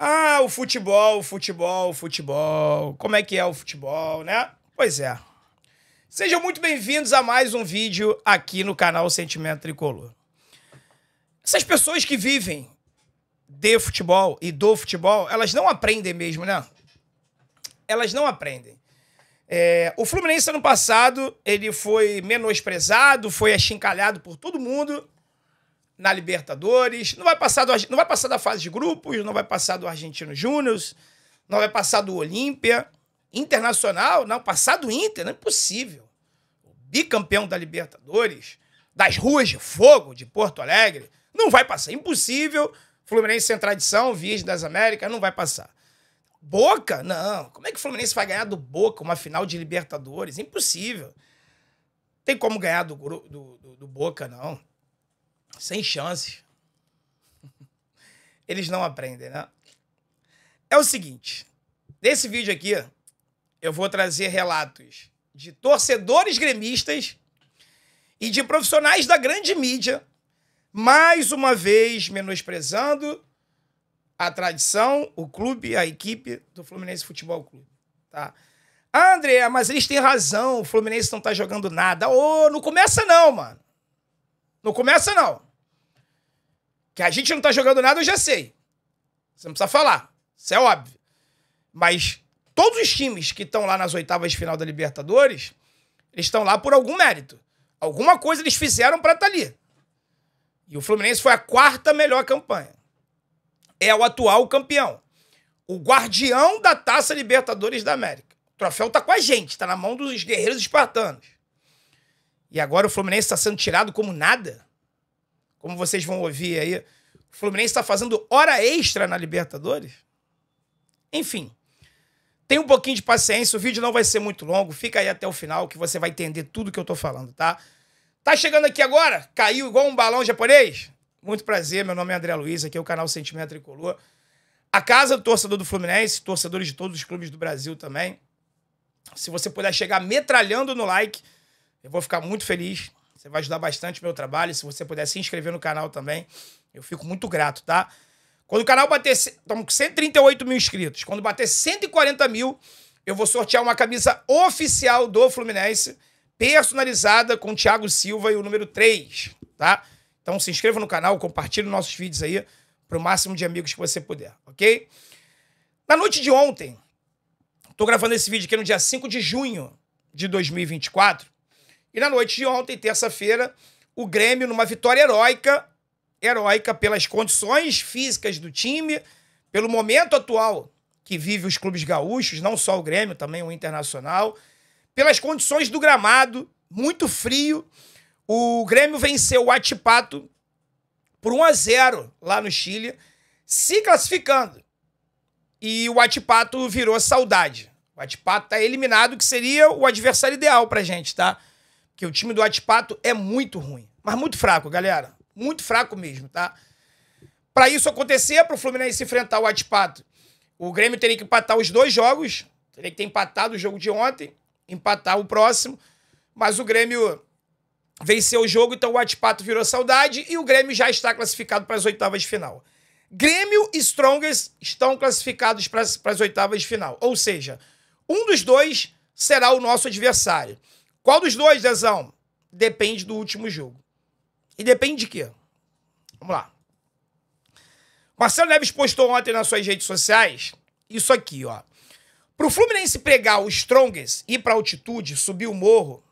Ah, o futebol, o futebol, o futebol. Como é que é o futebol, né? Pois é. Sejam muito bem-vindos a mais um vídeo aqui no canal Sentimento Tricolor. Essas pessoas que vivem de futebol e do futebol, elas não aprendem mesmo, né? Elas não aprendem. É, o Fluminense ano passado, ele foi menosprezado, foi achincalhado por todo mundo na Libertadores, não vai passar do, não vai passar da fase de grupos, não vai passar do Argentino Júnior, não vai passar do Olímpia, Internacional, não, passar do Inter, não é possível. O bicampeão da Libertadores, das ruas de fogo de Porto Alegre, não vai passar, impossível. Fluminense sem tradição, Virgem das Américas, não vai passar. Boca? Não. Como é que o Fluminense vai ganhar do Boca uma final de Libertadores? Impossível. tem como ganhar do, do, do, do Boca, não sem chances. Eles não aprendem, né? É o seguinte, nesse vídeo aqui eu vou trazer relatos de torcedores gremistas e de profissionais da grande mídia, mais uma vez menosprezando a tradição, o clube, a equipe do Fluminense Futebol Clube, tá? Ah, André, mas eles têm razão, o Fluminense não tá jogando nada. Ô, oh, não começa não, mano. Não começa, não. Que a gente não tá jogando nada, eu já sei. Você não precisa falar. Isso é óbvio. Mas todos os times que estão lá nas oitavas de final da Libertadores, eles estão lá por algum mérito. Alguma coisa eles fizeram para estar tá ali. E o Fluminense foi a quarta melhor campanha. É o atual campeão. O guardião da Taça Libertadores da América. O troféu tá com a gente, tá na mão dos guerreiros espartanos. E agora o Fluminense está sendo tirado como nada. Como vocês vão ouvir aí, o Fluminense está fazendo hora extra na Libertadores. Enfim, tem um pouquinho de paciência, o vídeo não vai ser muito longo, fica aí até o final que você vai entender tudo que eu tô falando, tá? Tá chegando aqui agora? Caiu igual um balão japonês? Muito prazer, meu nome é André Luiz, aqui é o canal Sentimento Tricolor. A casa do torcedor do Fluminense, torcedores de todos os clubes do Brasil também. Se você puder chegar metralhando no like, eu vou ficar muito feliz. Você vai ajudar bastante o meu trabalho. Se você puder se inscrever no canal também, eu fico muito grato, tá? Quando o canal bater. Estamos com 138 mil inscritos. Quando bater 140 mil, eu vou sortear uma camisa oficial do Fluminense, personalizada com o Thiago Silva e o número 3, tá? Então se inscreva no canal, compartilhe nossos vídeos aí para o máximo de amigos que você puder, ok? Na noite de ontem, estou gravando esse vídeo aqui no dia 5 de junho de 2024. E na noite de ontem, terça-feira, o Grêmio, numa vitória heróica, heróica pelas condições físicas do time, pelo momento atual que vive os clubes gaúchos, não só o Grêmio, também o Internacional, pelas condições do gramado, muito frio. O Grêmio venceu o Atipato por 1 a 0 lá no Chile, se classificando. E o Atipato virou saudade. O Atipato está eliminado, que seria o adversário ideal pra gente, tá? que o time do Atipato é muito ruim. Mas muito fraco, galera. Muito fraco mesmo, tá? Para isso acontecer, para o Fluminense enfrentar o Atipato, o Grêmio teria que empatar os dois jogos. Teria que ter empatado o jogo de ontem, empatar o próximo. Mas o Grêmio venceu o jogo, então o Atipato virou saudade e o Grêmio já está classificado para as oitavas de final. Grêmio e Strongest estão classificados para as oitavas de final. Ou seja, um dos dois será o nosso adversário. Qual dos dois, Zezão? Depende do último jogo. E depende de quê? Vamos lá. Marcelo Neves postou ontem nas suas redes sociais isso aqui, ó. Pro Fluminense pegar o Strongest, ir pra altitude, subir o morro,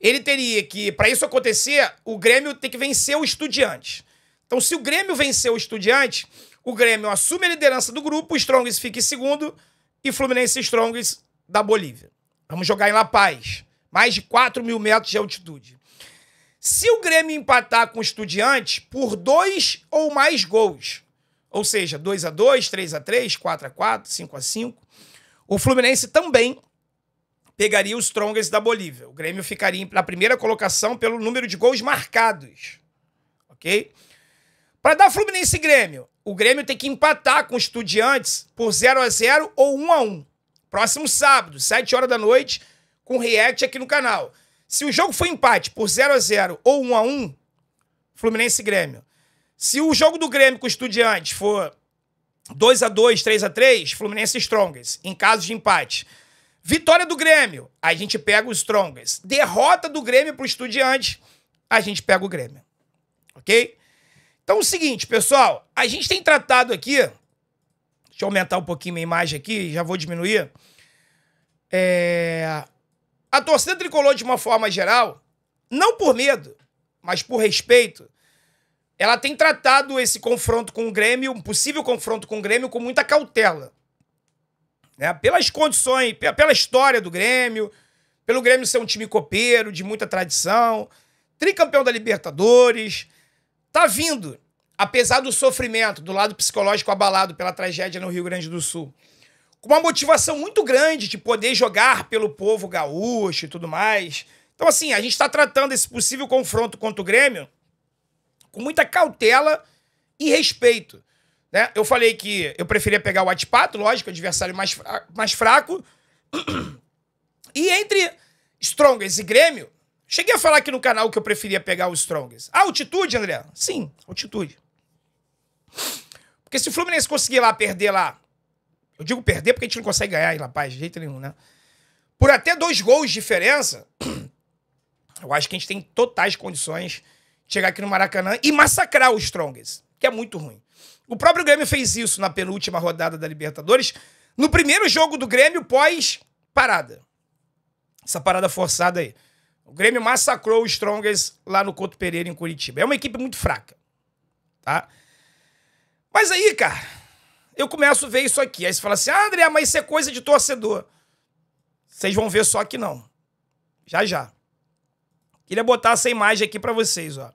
ele teria que, para isso acontecer, o Grêmio tem que vencer o Estudiante. Então, se o Grêmio vencer o Estudiante, o Grêmio assume a liderança do grupo, o Strongest fica em segundo e Fluminense e Strongest da Bolívia. Vamos jogar em La Paz mais de 4 mil metros de altitude. Se o Grêmio empatar com o Estudiantes por dois ou mais gols, ou seja, 2 a 2 3 a 3 4 a 4 5 a 5 o Fluminense também pegaria os Strongest da Bolívia. O Grêmio ficaria na primeira colocação pelo número de gols marcados. Ok? Para dar Fluminense e Grêmio, o Grêmio tem que empatar com o Estudiantes por 0 a 0 ou 1 a 1 Próximo sábado, 7 horas da noite, com react aqui no canal. Se o jogo foi empate por 0 a 0 ou 1 a 1 Fluminense e Grêmio. Se o jogo do Grêmio com o Estudiantes for 2 a 2 3 a 3 Fluminense e Strongest, em caso de empate. Vitória do Grêmio, a gente pega o Strongest. Derrota do Grêmio para o Estudiantes, a gente pega o Grêmio. Ok? Então é o seguinte, pessoal, a gente tem tratado aqui. Deixa eu aumentar um pouquinho minha imagem aqui, já vou diminuir. É, a torcida tricolor, de uma forma geral, não por medo, mas por respeito, ela tem tratado esse confronto com o Grêmio, um possível confronto com o Grêmio, com muita cautela. Né? Pelas condições, pela história do Grêmio, pelo Grêmio ser um time copeiro, de muita tradição, tricampeão da Libertadores, tá vindo, apesar do sofrimento, do lado psicológico abalado pela tragédia no Rio Grande do Sul com uma motivação muito grande de poder jogar pelo povo gaúcho e tudo mais. Então, assim, a gente está tratando esse possível confronto contra o Grêmio com muita cautela e respeito. Né? Eu falei que eu preferia pegar o Atipato, lógico, adversário mais, fra mais fraco. e entre Strongers e Grêmio, cheguei a falar aqui no canal que eu preferia pegar o Strongers. A altitude, André? Sim, altitude. Porque se o Fluminense conseguir lá perder lá eu digo perder porque a gente não consegue ganhar em La Paz, de jeito nenhum, né? Por até dois gols de diferença, eu acho que a gente tem totais condições de chegar aqui no Maracanã e massacrar o Strongest, que é muito ruim. O próprio Grêmio fez isso na penúltima rodada da Libertadores, no primeiro jogo do Grêmio pós-parada. Essa parada forçada aí. O Grêmio massacrou o Strongest lá no Couto Pereira, em Curitiba. É uma equipe muito fraca, tá? Mas aí, cara, eu começo a ver isso aqui. Aí você fala assim, ah, André, mas isso é coisa de torcedor. Vocês vão ver só que não. Já, já. Queria botar essa imagem aqui para vocês, ó.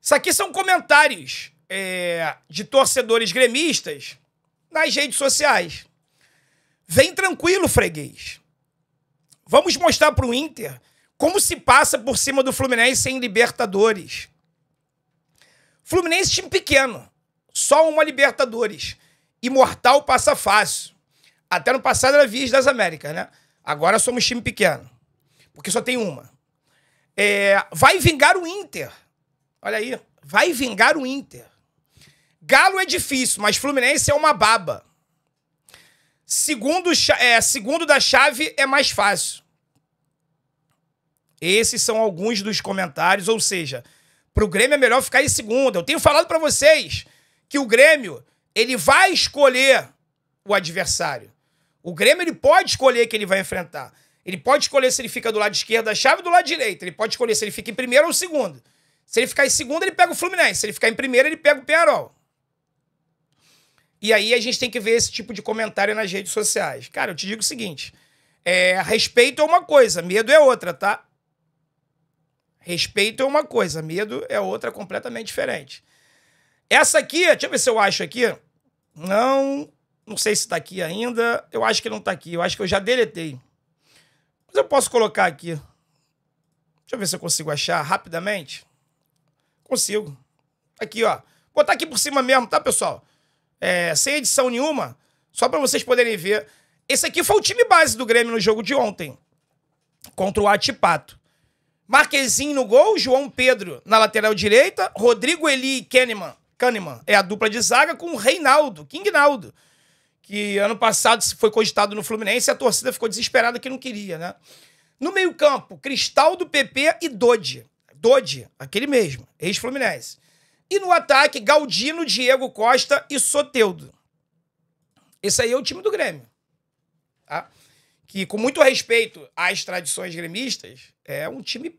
Isso aqui são comentários é, de torcedores gremistas nas redes sociais. Vem tranquilo, freguês. Vamos mostrar para o Inter como se passa por cima do Fluminense em Libertadores. Fluminense, é time pequeno. Só uma Libertadores imortal passa fácil. Até no passado era Vias das Américas, né? Agora somos time pequeno. Porque só tem uma. É, vai vingar o Inter. Olha aí. Vai vingar o Inter. Galo é difícil, mas Fluminense é uma baba. Segundo, é, segundo da chave é mais fácil. Esses são alguns dos comentários, ou seja, pro Grêmio é melhor ficar em segundo. Eu tenho falado para vocês que o Grêmio ele vai escolher o adversário. O Grêmio ele pode escolher quem ele vai enfrentar. Ele pode escolher se ele fica do lado esquerdo da chave ou do lado direito. Ele pode escolher se ele fica em primeiro ou segundo. Se ele ficar em segundo, ele pega o Fluminense. Se ele ficar em primeiro, ele pega o Penarol. E aí a gente tem que ver esse tipo de comentário nas redes sociais. Cara, eu te digo o seguinte: é, respeito é uma coisa, medo é outra, tá? Respeito é uma coisa, medo é outra completamente diferente. Essa aqui, deixa eu ver se eu acho aqui. Não, não sei se está aqui ainda. Eu acho que não está aqui. Eu acho que eu já deletei. Mas eu posso colocar aqui. Deixa eu ver se eu consigo achar rapidamente. Consigo. Tá aqui, ó. Vou botar aqui por cima mesmo, tá, pessoal? É, sem edição nenhuma, só para vocês poderem ver. Esse aqui foi o time base do Grêmio no jogo de ontem, contra o Atipato. Marquezinho no gol, João Pedro na lateral direita, Rodrigo Eli e Kahneman Kahneman. É a dupla de zaga com o Reinaldo, King Naldo. que ano passado foi cogitado no Fluminense e a torcida ficou desesperada que não queria, né? No meio-campo, Cristal do PP e Dodi. Dodi, aquele mesmo, ex-Fluminense. E no ataque, Galdino, Diego Costa e Soteudo. Esse aí é o time do Grêmio. Tá? Que, com muito respeito às tradições gremistas, é um time.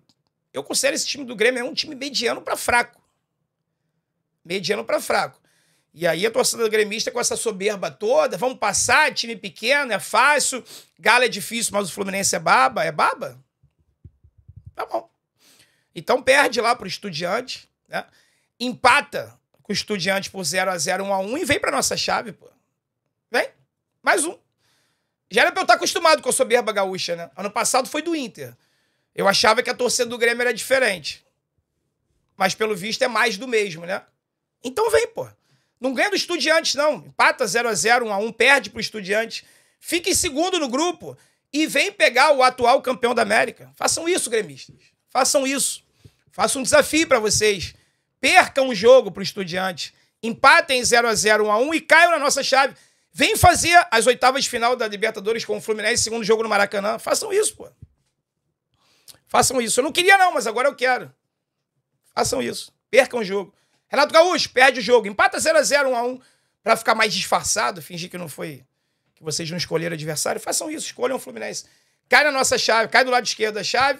Eu considero esse time do Grêmio é um time mediano para fraco mediano para fraco. E aí a torcida gremista com essa soberba toda, vamos passar, time pequeno, é fácil, Galo é difícil, mas o Fluminense é baba, é baba? Tá bom. Então perde lá pro Estudiante, né? Empata com o Estudiante por 0 a 0 1 a 1 e vem pra nossa chave, pô. Vem. Mais um. Já era pra eu estar tá acostumado com a soberba gaúcha, né? Ano passado foi do Inter. Eu achava que a torcida do Grêmio era diferente. Mas pelo visto é mais do mesmo, né? Então vem, pô. Não ganha do Estudiantes, não. Empata 0x0, 1x1, perde pro Estudiantes. Fique em segundo no grupo e vem pegar o atual campeão da América. Façam isso, gremistas. Façam isso. Faço um desafio para vocês. Percam o jogo pro Estudiantes. Empatem 0x0, 1x1 e caiam na nossa chave. Vem fazer as oitavas de final da Libertadores com o Fluminense, segundo jogo no Maracanã. Façam isso, pô. Façam isso. Eu não queria, não, mas agora eu quero. Façam isso. Percam o jogo. Renato Gaúcho perde o jogo, empata 0x0, 1x1, para ficar mais disfarçado, fingir que não foi. que vocês não escolheram adversário. Façam isso, escolham o Fluminense. Cai na nossa chave, cai do lado esquerdo da chave,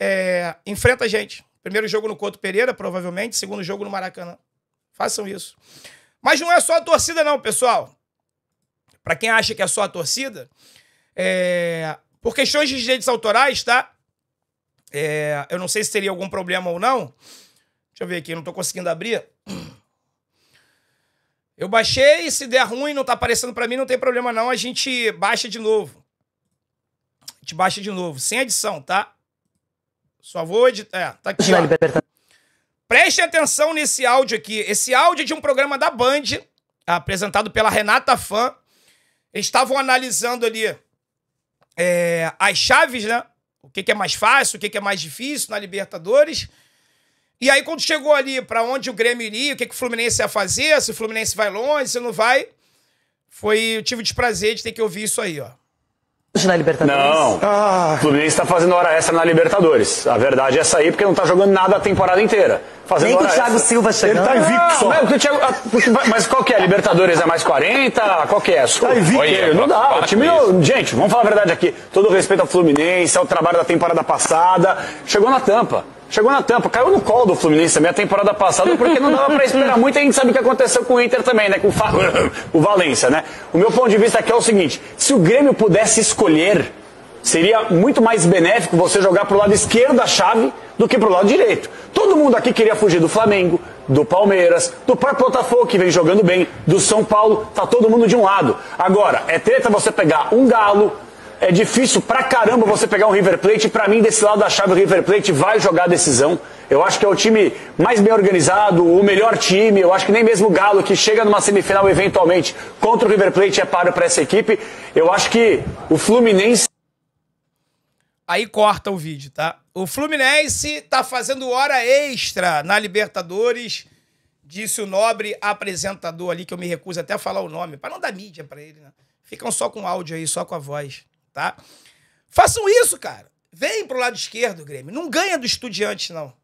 é, enfrenta a gente. Primeiro jogo no Couto Pereira, provavelmente, segundo jogo no Maracanã. Façam isso. Mas não é só a torcida, não, pessoal. Para quem acha que é só a torcida, é, por questões de direitos autorais, tá? É, eu não sei se teria algum problema ou não. Deixa eu ver aqui, não tô conseguindo abrir. Eu baixei, se der ruim, não tá aparecendo para mim, não tem problema não, a gente baixa de novo. A gente baixa de novo, sem edição, tá? Só vou editar. É, tá aqui. Ó. Preste atenção nesse áudio aqui. Esse áudio é de um programa da Band, apresentado pela Renata Fã. Eles estavam analisando ali é, as chaves, né? O que, que é mais fácil, o que, que é mais difícil na Libertadores. E aí, quando chegou ali para onde o Grêmio iria, o que, que o Fluminense ia fazer, se o Fluminense vai longe, se não vai, foi. Eu tive o desprazer de ter que ouvir isso aí, ó. Na Libertadores. Não. Ah. O Fluminense está fazendo hora extra na Libertadores. A verdade é essa aí, porque não está jogando nada a temporada inteira. Fazendo Nem o Thiago extra. Silva chegando. Ele tá invicto ah, só. Mas, Thiago, ah, mas, qual que é? Libertadores é mais 40? Qual que é? Tá invicto. Olha, é, não dá. O time, eu, gente, vamos falar a verdade aqui. Todo respeito ao Fluminense, ao trabalho da temporada passada. Chegou na tampa. Chegou na tampa, caiu no colo do Fluminense também a temporada passada, porque não dava para esperar muito. E a gente sabe o que aconteceu com o Inter também, né? Com o, Fa... o Valência, né? O meu ponto de vista aqui é o seguinte: se o Grêmio pudesse escolher, seria muito mais benéfico você jogar pro lado esquerdo da chave do que pro lado direito. Todo mundo aqui queria fugir do Flamengo, do Palmeiras, do próprio Botafogo, que vem jogando bem, do São Paulo, tá todo mundo de um lado. Agora, é treta você pegar um Galo, é difícil pra caramba você pegar um River Plate. Pra mim, desse lado da chave, o River Plate vai jogar a decisão. Eu acho que é o time mais bem organizado, o melhor time. Eu acho que nem mesmo o Galo, que chega numa semifinal eventualmente contra o River Plate, é paro para essa equipe. Eu acho que o Fluminense. Aí corta o vídeo, tá? O Fluminense tá fazendo hora extra na Libertadores, disse o nobre apresentador ali, que eu me recuso até a falar o nome, para não dar mídia para ele, né? Ficam só com áudio aí, só com a voz tá? Façam isso, cara. Vem pro lado esquerdo, Grêmio. Não ganha do Estudiantes, não.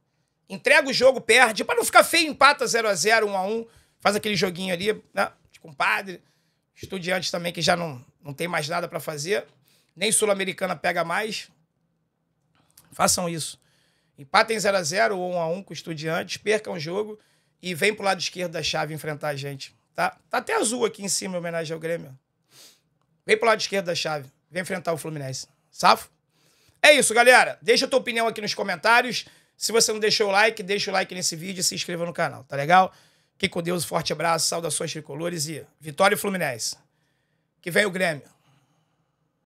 Entrega o jogo, perde. para não ficar feio, empata 0 x 0 1 x 1 Faz aquele joguinho ali, né? De tipo compadre. Estudiantes também, que já não, não tem mais nada para fazer. Nem Sul-Americana pega mais. Façam isso. Empatem 0 x 0 ou 1 x 1 com o Estudiantes, percam o jogo e vem pro lado esquerdo da chave enfrentar a gente, tá? Tá até azul aqui em cima em homenagem ao Grêmio. Vem pro lado esquerdo da chave vem enfrentar o Fluminense. Safo? É isso, galera. Deixa a tua opinião aqui nos comentários. Se você não deixou o like, deixa o like nesse vídeo e se inscreva no canal, tá legal? Fique com Deus, forte abraço, saudações tricolores e vitória e Fluminense. Que vem o Grêmio.